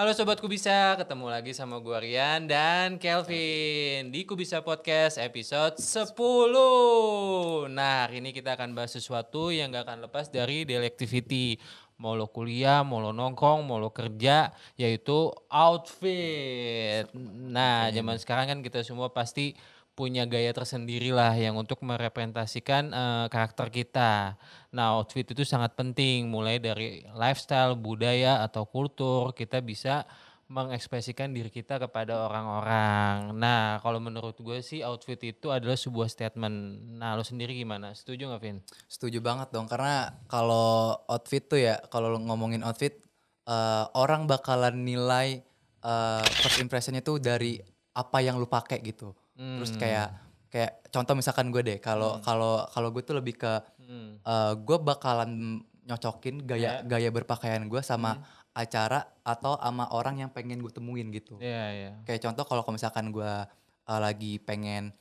Halo Sobat Kubisa, ketemu lagi sama gue Rian dan Kelvin di Kubisa Podcast episode 10. Nah hari ini kita akan bahas sesuatu yang gak akan lepas dari delectivity. Mau lo kuliah, mau lo nongkrong, mau lo kerja, yaitu outfit. Nah zaman sekarang kan kita semua pasti punya gaya tersendiri lah yang untuk merepresentasikan uh, karakter kita. Nah, outfit itu sangat penting mulai dari lifestyle, budaya atau kultur kita bisa mengekspresikan diri kita kepada orang-orang. Nah, kalau menurut gue sih outfit itu adalah sebuah statement. Nah, lo sendiri gimana? Setuju nggak, Vin? Setuju banget dong, karena kalau outfit tuh ya, kalau ngomongin outfit, uh, orang bakalan nilai uh, first impressionnya tuh dari apa yang lu pakai gitu hmm. terus kayak kayak contoh misalkan gue deh kalau hmm. kalau kalau gue tuh lebih ke hmm. uh, gue bakalan nyocokin gaya yeah. gaya berpakaian gue sama hmm. acara atau sama orang yang pengen gue temuin gitu yeah, yeah. kayak contoh kalau misalkan gue uh, lagi pengen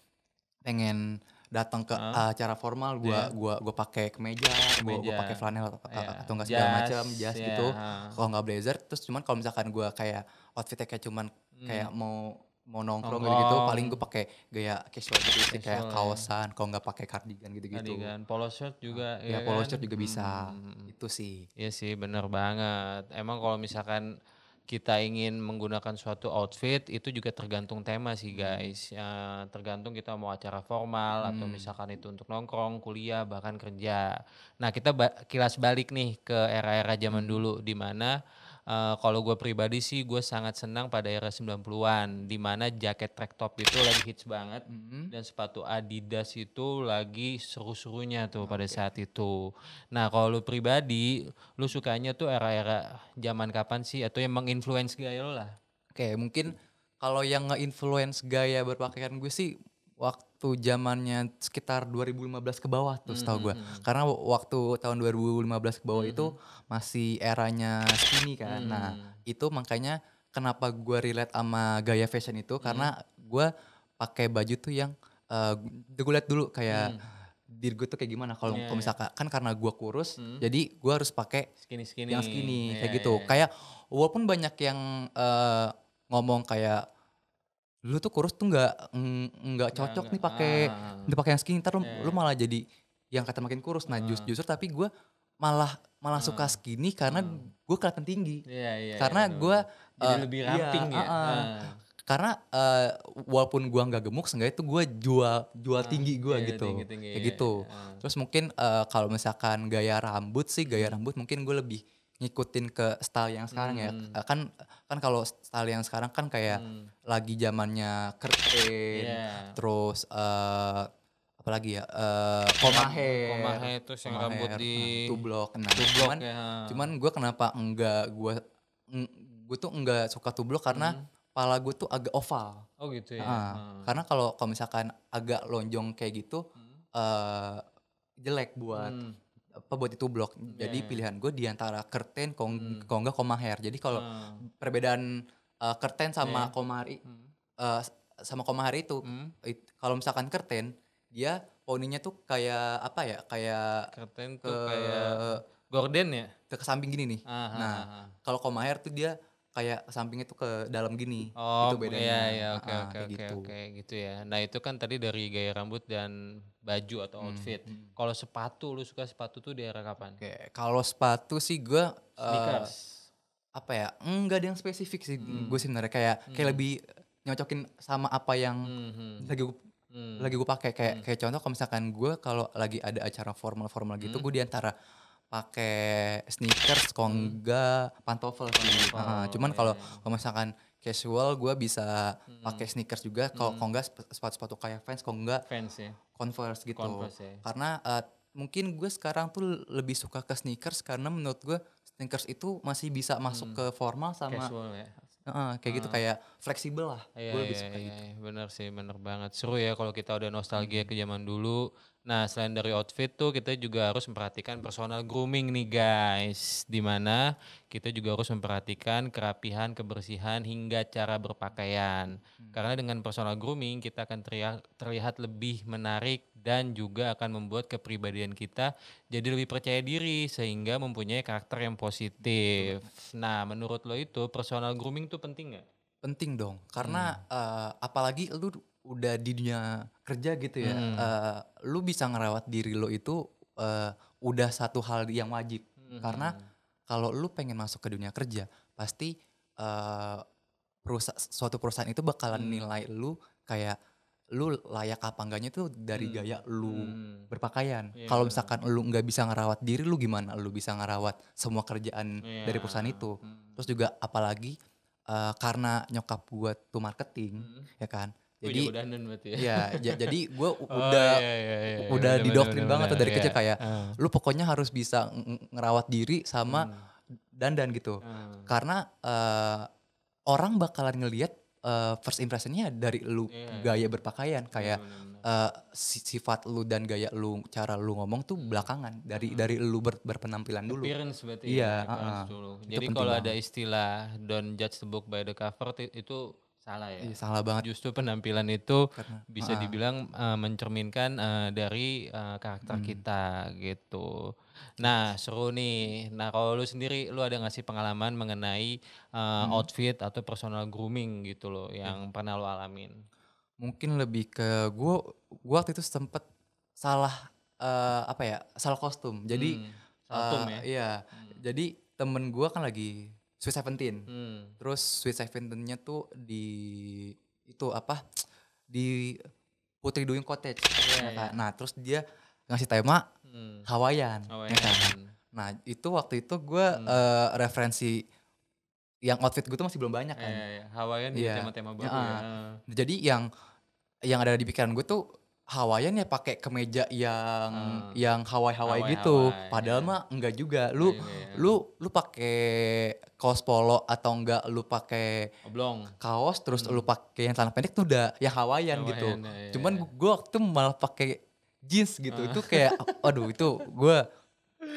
pengen datang ke uh. acara formal gue yeah. gua gue pakai kemeja gue gue pakai flanel yeah. atau enggak iya. segala macam jas yeah. gitu kalau nggak blazer terus cuman kalau misalkan gue kayak outfitnya kayak cuman hmm. kayak mau mau nongkrong gitu, gitu paling gue pakai gaya casual gitu sih kayak ya. kaosan ya. kalau nggak pakai cardigan gitu-gitu cardigan polo shirt juga nah, ya, ya polo kan? shirt juga bisa hmm. itu sih iya sih bener banget emang kalau misalkan kita ingin menggunakan suatu outfit itu juga tergantung tema sih hmm. guys ya, tergantung kita mau acara formal hmm. atau misalkan itu untuk nongkrong kuliah bahkan kerja nah kita ba kilas balik nih ke era-era zaman hmm. dulu di mana uh, kalau gue pribadi sih gue sangat senang pada era 90-an mana jaket track top itu lagi hits banget mm -hmm. dan sepatu Adidas itu lagi seru-serunya tuh okay. pada saat itu. Nah kalau lu pribadi lu sukanya tuh era-era zaman kapan sih atau yang menginfluence gaya lo lah? Oke okay, mungkin kalau yang nge-influence gaya berpakaian gue sih waktu zamannya sekitar 2015 ke bawah tuh mm -hmm. gue hmm, hmm. karena waktu tahun 2015 ke bawah -hmm. itu hmm. masih eranya sini kan nah, -hmm. nah itu makanya kenapa gue relate sama gaya fashion itu -hmm. karena gue pakai baju tuh yang eh, uh, gue liat dulu kayak mm diri gue tuh kayak gimana kalau yeah, iya. misalkan yeah. kan karena gue kurus hmm. jadi gue harus pakai skinny skinny yang skinny yeah, kayak iya, gitu yeah. Iya. kayak walaupun banyak yang uh, ngomong kayak lu tuh kurus tuh nggak nggak cocok enggak. nih pakai ah, nih pakai yang skinny ntar lu, yeah. lu iya. malah jadi yang kata makin kurus nah just, ah. justru tapi gue malah malah suka ah. skinny karena ah. gue kelihatan tinggi yeah, yeah, iya, karena yeah, gue uh, lebih iya, ramping ya, ya. Uh, uh. karena uh, walaupun gue nggak gemuk seenggaknya itu gue jual jual tinggi gue gitu tinggi, tinggi, kayak gitu terus mungkin uh, kalau misalkan gaya rambut sih gaya hmm. rambut mungkin gue lebih ngikutin ke style yang sekarang ya. hmm. ya kan kan kalau style yang sekarang kan kayak hmm. lagi zamannya curtain yeah. terus uh, eh, apalagi ya uh, komahe komahe itu yang komahe, rambut di nah, tublok nah tublok, cuman ya. cuman gue kenapa enggak gue gue tuh enggak suka tublok karena hmm kepala gue tuh agak oval. Oh gitu ya. Nah, hmm. Karena kalau kalau misalkan agak lonjong kayak gitu hmm. uh, jelek buat hmm apa buat itu blog. Yeah. Jadi pilihan gue diantara kerten, kong hmm. kongga koma hair. Jadi kalau hmm. perbedaan uh, curtain sama yeah. komari hmm. uh, sama komahari itu hmm. it, kalau misalkan kerten dia poninya tuh kayak apa ya? Kayak kerten tuh ke, kayak gorden ya? Ke samping gini nih. Aha, ah, nah, ah, ah. kalau komaher tuh dia kayak sampingnya tuh ke dalam gini. Oh, itu bedanya. Iya, iya, oke, ah, oke, oke, gitu. oke, gitu ya. Nah, itu kan tadi dari gaya rambut dan baju atau hmm, outfit. Hmm. Kalau sepatu, lu suka sepatu tuh di era kapan? Oke, kalau sepatu sih gua, eh, sneakers. Uh, apa ya? Enggak ada yang spesifik sih hmm. gue sebenarnya kayak hmm. kayak lebih nyocokin sama apa yang hmm. lagi gue hmm. lagi gue hmm. pakai kayak hmm. kayak contoh kalau misalkan gue kalau lagi ada acara formal-formal gitu hmm. gue diantara pakai sneakers kongga hmm. enggak pantofel sih. Oh, cuman kalau iya. kalau misalkan casual gue bisa hmm. pakai sneakers juga kalau hmm. sepatu-sepatu kayak fans kongga enggak ya. Converse gitu. Converse, ya. Karena uh, mungkin gue sekarang tuh lebih suka ke sneakers karena menurut gue sneakers itu masih bisa masuk hmm. ke formal sama casual ya. Uh, kayak uh. gitu kayak fleksibel lah. Iya, gue lebih iya, suka iya, gitu. Iya, bener sih, bener banget. Seru ya kalau kita udah nostalgia hmm. ke zaman dulu. Nah, selain dari outfit tuh kita juga harus memperhatikan personal grooming nih guys. Dimana kita juga harus memperhatikan kerapihan, kebersihan hingga cara berpakaian. Hmm. Karena dengan personal grooming kita akan teriak, terlihat lebih menarik dan juga akan membuat kepribadian kita jadi lebih percaya diri sehingga mempunyai karakter yang positif. Nah, menurut lo itu personal grooming tuh penting nggak? Penting dong, karena hmm. uh, apalagi lo udah di dunia kerja gitu ya, hmm. uh, lu bisa ngerawat diri lo itu uh, udah satu hal yang wajib. Hmm. Karena kalau lo pengen masuk ke dunia kerja, pasti uh, perusa suatu perusahaan itu bakalan hmm. nilai lo kayak lu layak apa enggaknya tuh dari hmm. gaya lu hmm. berpakaian. Yeah. Kalau misalkan lu nggak bisa ngerawat diri lu gimana? Lu bisa ngerawat semua kerjaan yeah. dari perusahaan itu. Hmm. Terus juga apalagi uh, karena nyokap gua tuh marketing, hmm. ya kan? Jadi udah ya. ya jadi gue oh, udah iya, iya, iya, iya, iya udah iya, didoktrin iya, banget iya, tuh dari iya. kecil kayak iya. lu pokoknya harus bisa ngerawat diri sama hmm. dandan gitu. Hmm. Karena uh, orang bakalan ngelihat uh, first impressionnya dari lu yeah. gaya berpakaian iya, kayak yeah, eh, uh, sifat lu dan gaya lu cara lu ngomong tuh belakangan dari hmm. dari lu ber, berpenampilan dulu appearance berarti ya, iya yeah, uh, uh. jadi kalau ada istilah don't judge the book by the cover itu Salah ya. Iya, salah banget. Justru penampilan itu Karena, bisa uh, dibilang uh, mencerminkan uh, dari uh, karakter hmm. kita gitu. Nah seru nih. Nah kalau lu sendiri, lu ada ngasih pengalaman mengenai uh, hmm. outfit atau personal grooming gitu loh iya. yang hmm. pernah lu alamin? Mungkin lebih ke gua gua waktu itu sempet salah uh, apa ya, salah kostum. Jadi hmm. uh, ya. Iya. Hmm. Jadi temen gua kan lagi Sweet Seventeen. Hmm. Terus Sweet Seventeennya tuh di itu apa? Di Putri Duyung Cottage. Yeah, yeah. Kan? Iya. Nah terus dia ngasih tema hmm. Hawaiian. Ya kan? Hawaiian. kan? Nah itu waktu itu gue hmm. uh, referensi yang outfit gue tuh masih belum banyak iya, kan. Yeah, yeah. Hawaiian yeah. di iya. tema-tema baru yeah. ya. Jadi yang yang ada di pikiran gue tuh Hawaiian ya pakai kemeja yang hmm. yang Hawaii Hawaii, gitu. Hawaii, Padahal iya. mah enggak juga. Lu yeah, yeah, yeah. lu lu pakai kaos polo atau enggak lu pakai oblong kaos terus hmm. lu pakai yang celana pendek tuh udah ya Hawaiian, Hawaiian gitu. Yeah, yeah, Cuman iya. gue waktu malah pakai jeans gitu. Uh. Itu ah. kayak aduh itu gua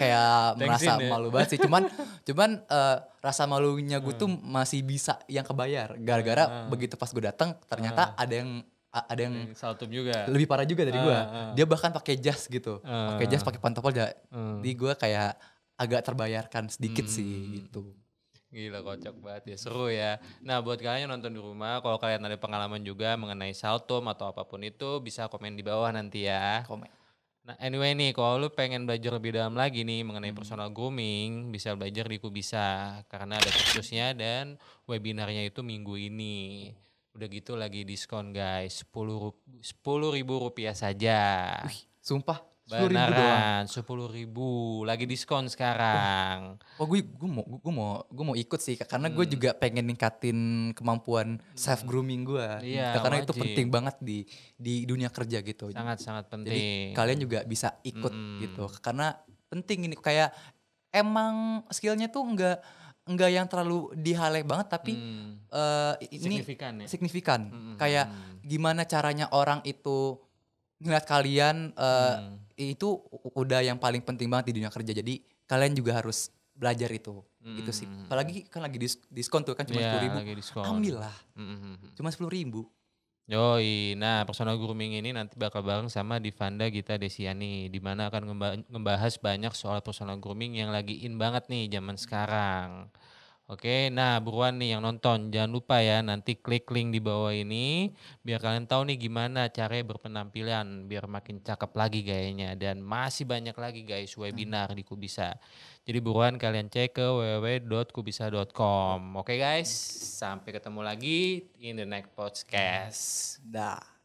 kayak Thanks merasa in, ya. malu banget sih. Cuman cuman uh, rasa malunya gue tuh hmm. masih bisa yang kebayar gara-gara uh. begitu pas gue datang ternyata uh. ada yang ada yang saltum juga lebih parah juga dari uh, ah, gue uh. Ah. dia bahkan pakai jas gitu uh. pakai jas pakai pantopel jadi uh. gue kayak agak terbayarkan sedikit hmm. sih gitu Gila kocak banget ya, seru ya. Nah buat kalian yang nonton di rumah, kalau kalian ada pengalaman juga mengenai salto atau apapun itu, bisa komen di bawah nanti ya. Komen. Nah anyway nih, kalau lu pengen belajar lebih dalam lagi nih mengenai hmm. personal grooming, bisa belajar di Kubisa. Karena ada kursusnya dan webinarnya itu minggu ini. Udah gitu lagi diskon guys, sepuluh sepuluh ribu rupiah saja. Wih, sumpah, sepuluh ribu doang. sepuluh ribu lagi diskon sekarang. Oh, oh gue gue mau gue mau gue mau ikut sih karena hmm. gue juga pengen ningkatin kemampuan self grooming gue. Iya, karena wajib. itu penting banget di di dunia kerja gitu. Sangat sangat penting. Jadi kalian juga bisa ikut hmm. gitu karena penting ini kayak emang skillnya tuh enggak enggak yang terlalu dihale banget tapi hmm. uh, ini signifikan, ya? signifikan. Hmm. kayak hmm. gimana caranya orang itu ngeliat kalian uh, hmm. itu udah yang paling penting banget di dunia kerja jadi kalian juga harus belajar itu gitu hmm. itu sih apalagi kan lagi diskon tuh kan cuma iya, sepuluh ya, ribu ambillah hmm, hmm, hmm. cuma sepuluh ribu Yoi, nah personal grooming ini nanti bakal bareng sama Divanda Gita Desiani, di mana akan ngebahas banyak soal personal grooming yang lagi in banget nih zaman sekarang. Oke, nah buruan nih yang nonton, jangan lupa ya nanti klik link di bawah ini biar kalian tahu nih gimana cara berpenampilan biar makin cakep lagi gayanya dan masih banyak lagi guys hmm. webinar di Kubisa. Jadi buruan kalian cek ke www.kubisa.com. Oke guys, sampai ketemu lagi in the next podcast. Dah.